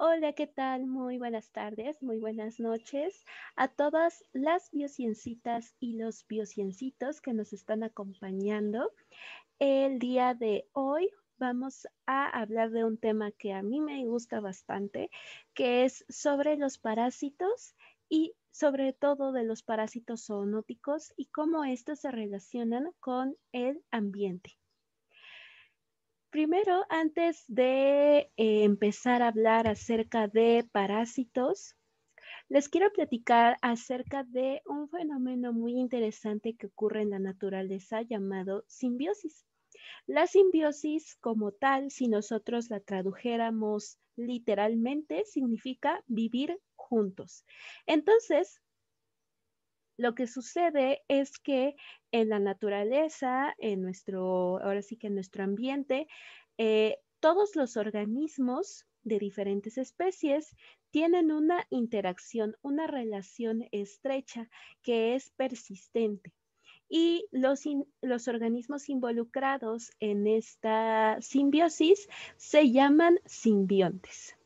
Hola, ¿qué tal? Muy buenas tardes, muy buenas noches a todas las biociencitas y los biociencitos que nos están acompañando. El día de hoy vamos a hablar de un tema que a mí me gusta bastante, que es sobre los parásitos y sobre todo de los parásitos zoonóticos y cómo estos se relacionan con el ambiente. Primero, antes de eh, empezar a hablar acerca de parásitos, les quiero platicar acerca de un fenómeno muy interesante que ocurre en la naturaleza llamado simbiosis. La simbiosis como tal, si nosotros la tradujéramos literalmente, significa vivir juntos. Entonces, lo que sucede es que en la naturaleza, en nuestro, ahora sí que en nuestro ambiente, eh, todos los organismos de diferentes especies tienen una interacción, una relación estrecha que es persistente. Y los, los organismos involucrados en esta simbiosis se llaman simbiontes.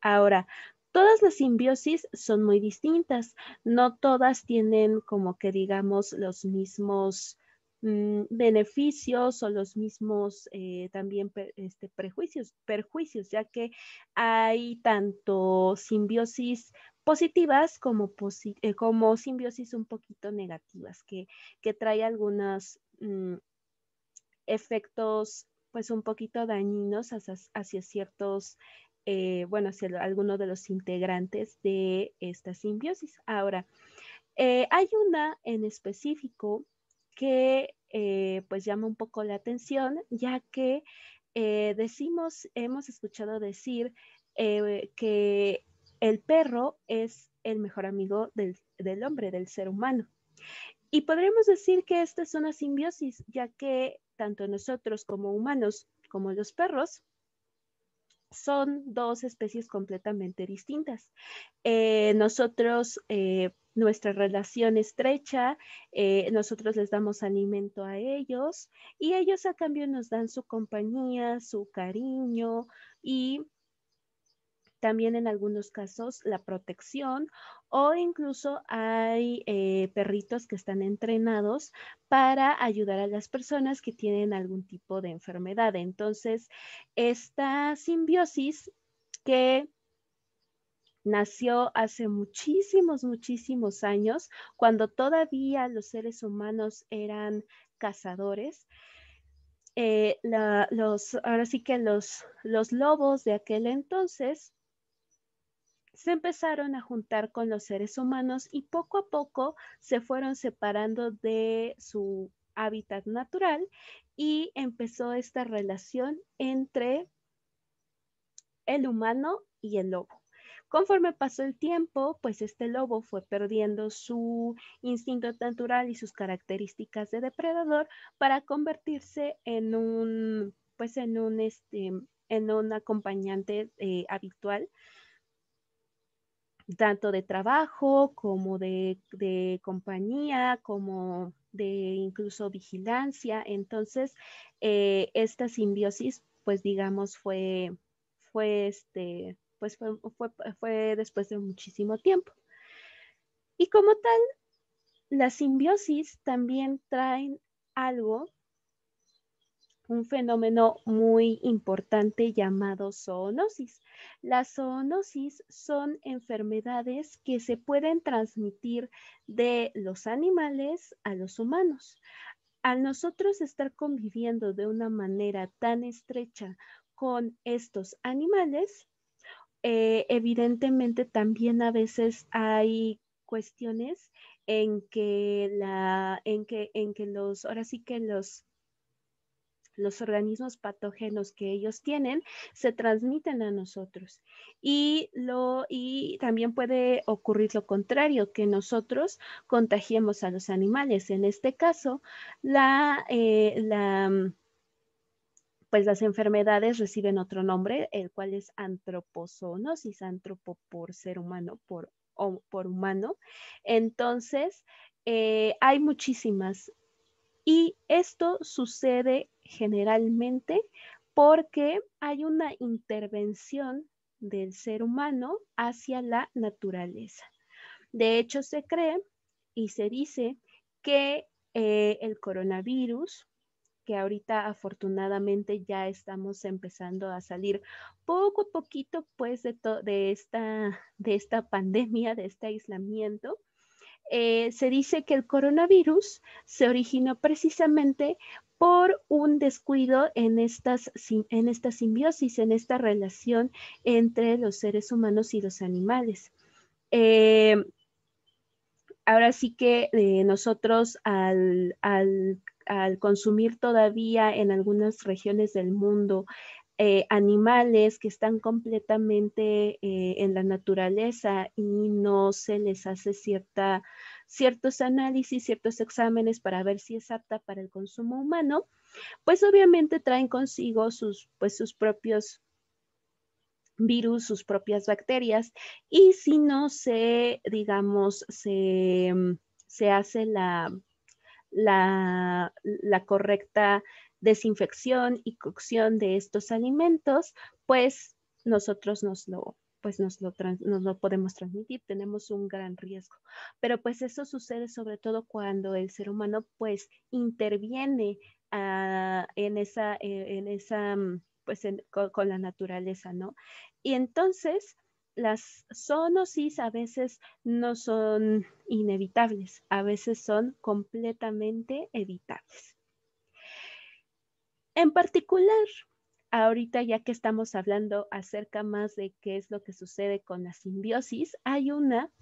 Ahora, Todas las simbiosis son muy distintas, no todas tienen como que digamos los mismos mm, beneficios o los mismos eh, también este, prejuicios, perjuicios, ya que hay tanto simbiosis positivas como, eh, simbiosis un poquito negativas, que, trae algunos mm, efectos pues un poquito dañinos hacia, hacia ciertos eh, bueno, hacia alguno de los integrantes de esta simbiosis. Ahora, eh, hay una en específico que eh, pues llama un poco la atención, ya que decimos, hemos escuchado decir que el perro es el mejor amigo del, hombre, del ser humano. Y podríamos decir que esta es una simbiosis, ya que tanto nosotros como humanos, como los perros, son dos especies completamente distintas. Eh, nosotros, eh, nuestra relación estrecha, eh, nosotros les damos alimento a ellos y ellos a cambio nos dan su compañía, su cariño y también en algunos casos la protección o incluso hay eh, perritos que están entrenados para ayudar a las personas que tienen algún tipo de enfermedad. Entonces, esta simbiosis que nació hace muchísimos, muchísimos años, cuando todavía los seres humanos eran cazadores. Eh, los, ahora sí que los, los lobos de aquel entonces se empezaron a juntar con los seres humanos y poco a poco se fueron separando de su hábitat natural y empezó esta relación entre el humano y el lobo. Conforme pasó el tiempo, pues este lobo fue perdiendo su instinto natural y sus características de depredador para convertirse en un, pues en un, este, en un acompañante eh, habitual tanto de trabajo como de, compañía, como de incluso vigilancia. Entonces, eh, esta simbiosis, pues digamos, fue, fue, este, pues fue, fue, después de muchísimo tiempo. Y como tal, la simbiosis también traen algo un fenómeno muy importante llamado zoonosis. Las zoonosis son enfermedades que se pueden transmitir de los animales a los humanos. Al nosotros estar conviviendo de una manera tan estrecha con estos animales, eh, evidentemente también a veces hay cuestiones en que la en que en que los ahora sí que los los organismos patógenos que ellos tienen se transmiten a nosotros. Y, lo, y también puede ocurrir lo contrario, que nosotros contagiemos a los animales. En este caso, la, eh, la mm, pues las enfermedades reciben otro nombre, el cual es antroposonosis, antropo por ser humano, por, o por humano. Entonces, eh, hay muchísimas y esto sucede generalmente porque hay una intervención del ser humano hacia la naturaleza. De hecho, se cree y se dice que eh, el coronavirus, que ahorita afortunadamente ya estamos empezando a salir poco a poquito pues de, de, esta, de esta pandemia, de este aislamiento, eh, se dice que el coronavirus se originó precisamente por un descuido en, estas, en esta simbiosis, en esta relación entre los seres humanos y los animales. Eh, ahora sí que eh, nosotros al, al, consumir todavía en algunas regiones del mundo eh, animales que están completamente eh, en la naturaleza y no se les hace cierta, ciertos análisis, ciertos exámenes para ver si es apta para el consumo humano, pues obviamente traen consigo sus, pues, sus propios virus, sus propias bacterias, y si no se, digamos, se, hace la, la, la correcta desinfección y cocción de estos alimentos, pues nosotros nos lo pues nos lo, nos lo, podemos transmitir, tenemos un gran riesgo. Pero pues eso sucede sobre todo cuando el ser humano pues interviene ah, en esa, eh, en esa, mm, pues con, con, la naturaleza, ¿no? Y entonces las zoonosis a veces no son inevitables, a veces son completamente evitables. En particular, ahorita ya que estamos hablando acerca más de qué es lo que sucede con la simbiosis, hay una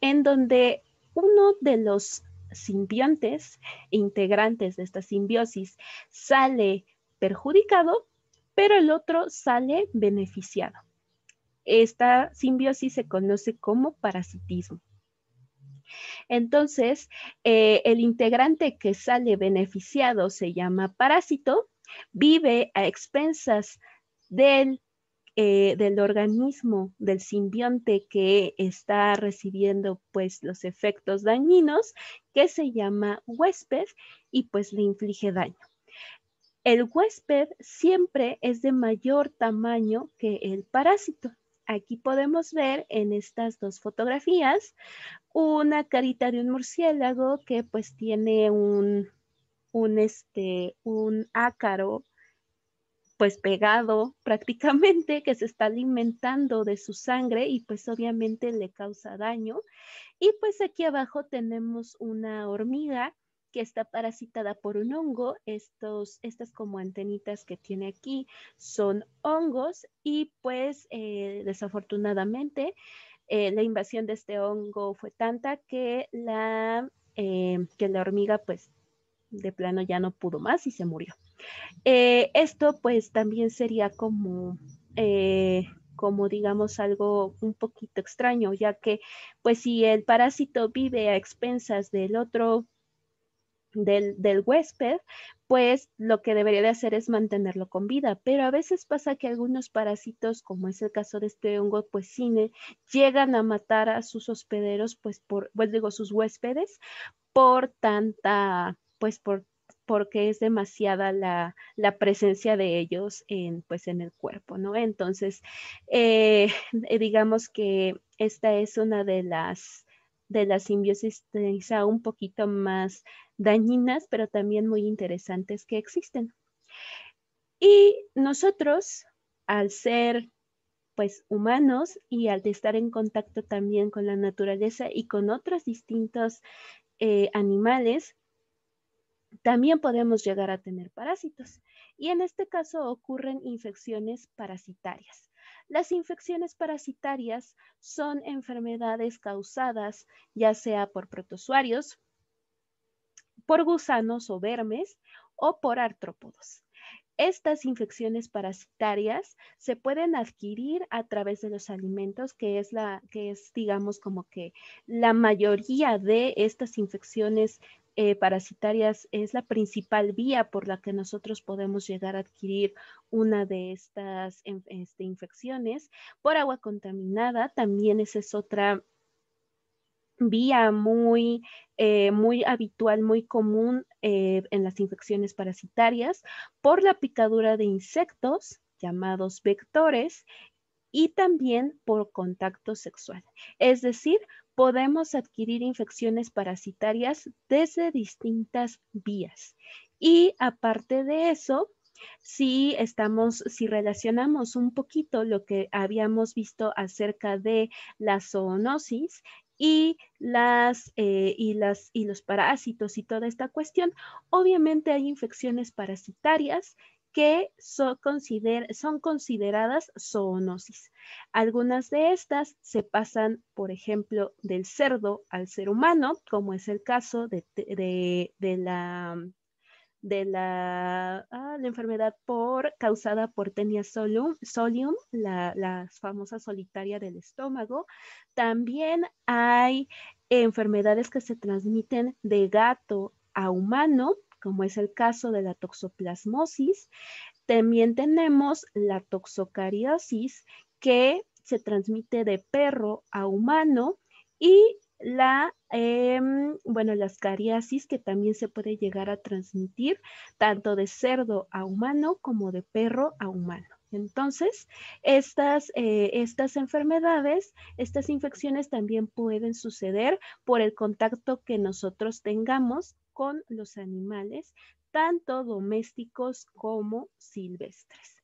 en donde uno de los simbiontes, integrantes de esta simbiosis, sale perjudicado, pero el otro sale beneficiado. Esta simbiosis se conoce como parasitismo. Entonces, eh, el integrante que sale beneficiado se llama parásito vive a expensas del, eh, del organismo, del simbionte que está recibiendo pues los efectos dañinos, que se llama huésped y pues le inflige daño. El huésped siempre es de mayor tamaño que el parásito. Aquí podemos ver en estas dos fotografías una carita de un murciélago que pues tiene un, un, este, un ácaro pues pegado prácticamente que se está alimentando de su sangre y pues obviamente le causa daño. Y pues aquí abajo tenemos una hormiga que está parasitada por un hongo. Estos, estas como antenitas que tiene aquí son hongos y pues eh, desafortunadamente eh, la invasión de este hongo fue tanta que la, eh, que la hormiga pues de plano ya no pudo más y se murió. Eh, esto pues también sería como, eh, como digamos algo un poquito extraño, ya que pues si el parásito vive a expensas del otro, del, huésped, pues lo que debería de hacer es mantenerlo con vida, pero a veces pasa que algunos parásitos, como es el caso de este hongo, pues cine, llegan a matar a sus hospederos, pues por, pues digo, sus huéspedes, por tanta pues porque es demasiada la, presencia de ellos en, pues en el cuerpo, ¿no? Entonces, eh, eh, digamos que esta es una de las, de las simbiosis quizá un poquito más dañinas, pero también muy interesantes que existen. Y nosotros, al ser pues humanos y al estar en contacto también con la naturaleza y con otros distintos eh, animales, también podemos llegar a tener parásitos y en este caso ocurren infecciones parasitarias. Las infecciones parasitarias son enfermedades causadas ya sea por protozoarios, por gusanos o vermes o por artrópodos. Estas infecciones parasitarias se pueden adquirir a través de los alimentos, que es la que es digamos como que la mayoría de estas infecciones eh, parasitarias es la principal vía por la que nosotros podemos llegar a adquirir una de estas este, infecciones. Por agua contaminada también esa es otra vía muy, eh, muy habitual, muy común eh, en las infecciones parasitarias, por la picadura de insectos llamados vectores y también por contacto sexual, es decir, podemos adquirir infecciones parasitarias desde distintas vías. Y aparte de eso, si estamos, si relacionamos un poquito lo que habíamos visto acerca de la zoonosis y las, eh, y y los parásitos y toda esta cuestión, obviamente hay infecciones parasitarias que son, consideradas zoonosis. Algunas de estas se pasan, por ejemplo, del cerdo al ser humano, como es el caso de, mm, ah, la enfermedad por, causada por tenia solium, la, famosa solitaria del estómago. También hay enfermedades que se transmiten de gato a humano como es el caso de la toxoplasmosis. También tenemos la toxocariasis que se transmite de perro a humano y la, em, bueno, las cariasis que también se puede llegar a transmitir tanto de cerdo a humano como de perro a humano. Entonces, estas, eh, estas enfermedades, estas infecciones también pueden suceder por el contacto que nosotros tengamos con los animales, tanto domésticos como silvestres.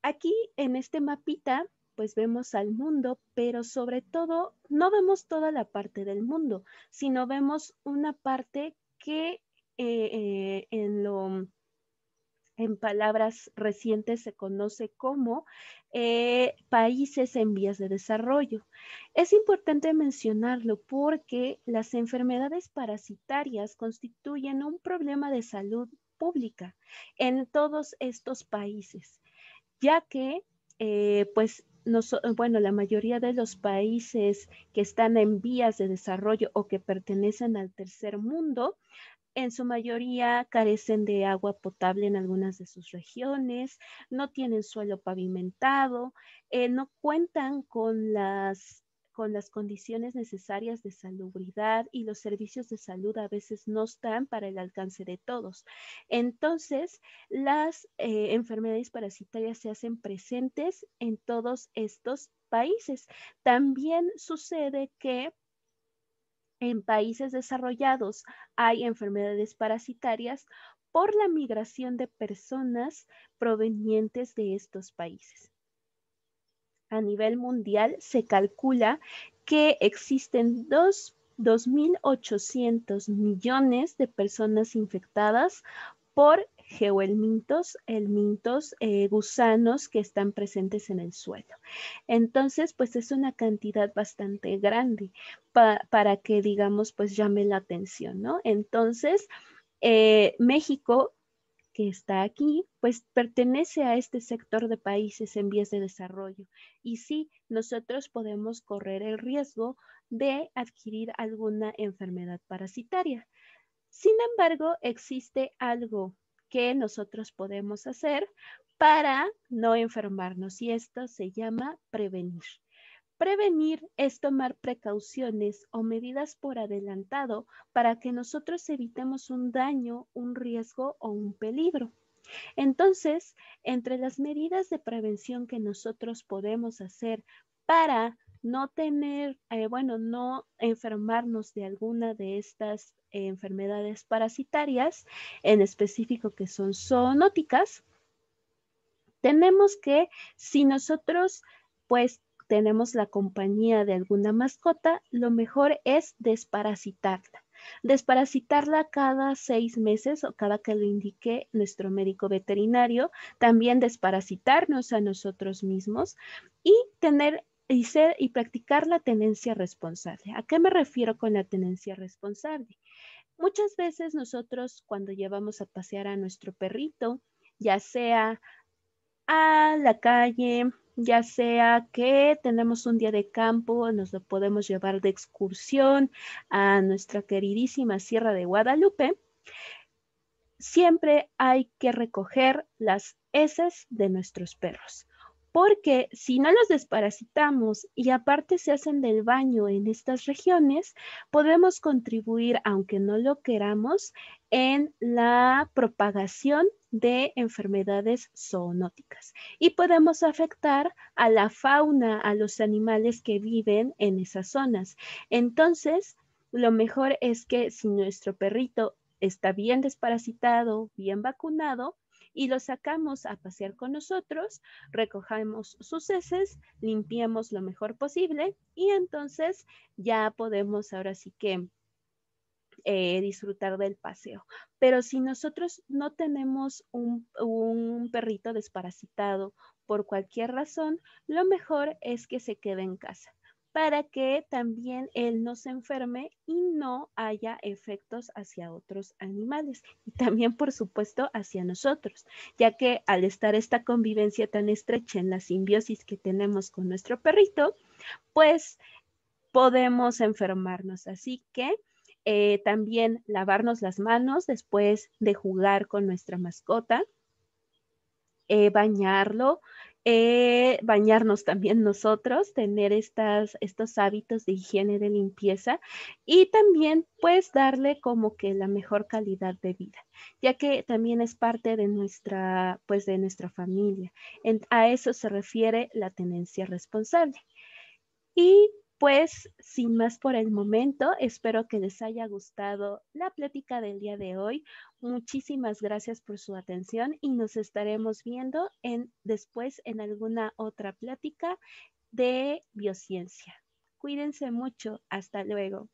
Aquí en este mapita, pues vemos al mundo, pero sobre todo no vemos toda la parte del mundo, sino vemos una parte que eh, eh, en lo en palabras recientes se conoce como eh, países en vías de desarrollo. Es importante mencionarlo porque las enfermedades parasitarias constituyen un problema de salud pública en todos estos países, ya que eh, pues bueno, la mayoría de los países que están en vías de desarrollo o que pertenecen al tercer mundo en su mayoría carecen de agua potable en algunas de sus regiones, no tienen suelo pavimentado, eh, no cuentan con las con las condiciones necesarias de salubridad y los servicios de salud a veces no están para el alcance de todos. Entonces, las eh, enfermedades parasitarias se hacen presentes en todos estos países. También sucede que en países desarrollados hay enfermedades parasitarias por la migración de personas provenientes de estos países. A nivel mundial se calcula que existen 2.800 millones de personas infectadas por geoelmintos, elmintos, eh, gusanos que están presentes en el suelo. Entonces, pues es una cantidad bastante grande para que, digamos, pues llame la atención, ¿no? Entonces, eh, México que está aquí, pues pertenece a este sector de países en vías de desarrollo. Y sí, nosotros podemos correr el riesgo de adquirir alguna enfermedad parasitaria. Sin embargo, existe algo que nosotros podemos hacer para no enfermarnos y esto se llama prevenir. Prevenir es tomar precauciones o medidas por adelantado para que nosotros evitemos un daño, un riesgo o un peligro. Entonces, entre las medidas de prevención que nosotros podemos hacer para no tener, eh, bueno, no enfermarnos de alguna de estas enfermedades parasitarias, en específico que son zoonóticas, tenemos que, si nosotros, pues, tenemos la compañía de alguna mascota, lo mejor es desparasitarla. Desparasitarla cada seis meses o cada que lo indique nuestro médico veterinario, también desparasitarnos a nosotros mismos y tener y, y practicar la tenencia responsable. ¿A qué me refiero con la tenencia responsable? Muchas veces nosotros cuando llevamos a pasear a nuestro perrito, ya sea a la calle, ya sea que tenemos un día de campo, nos lo podemos llevar de excursión a nuestra queridísima Sierra de Guadalupe, siempre hay que recoger las heces de nuestros perros porque si no los desparasitamos y aparte se hacen del baño en estas regiones, podemos contribuir, aunque no lo queramos, en la propagación de enfermedades zoonóticas y podemos afectar a la fauna, a los animales que viven en esas zonas. Entonces, lo mejor es que si nuestro perrito está bien desparasitado, bien vacunado, y lo sacamos a pasear con nosotros, recojamos sus heces, limpiemos lo mejor posible y entonces ya podemos ahora sí que eh, disfrutar del paseo. Pero si nosotros no tenemos un perrito desparasitado por cualquier razón, lo mejor es que se quede en casa para que también él no se enferme y no haya efectos hacia otros animales y también, por supuesto, hacia nosotros, ya que al estar esta convivencia tan estrecha en la simbiosis que tenemos con nuestro perrito, pues podemos enfermarnos. Así que eh, también lavarnos las manos después de jugar con nuestra mascota, eh, bañarlo, eh, bañarnos también nosotros, tener estas, estos hábitos de higiene, de limpieza y también pues darle como que la mejor calidad de vida, ya que también es parte de nuestra, pues de nuestra familia. a eso se refiere la tenencia responsable. Y pues sin más por el momento, espero que les haya gustado la plática del día de hoy. Muchísimas gracias por su atención y nos estaremos viendo en, después en alguna otra plática de biociencia. Cuídense mucho, hasta luego.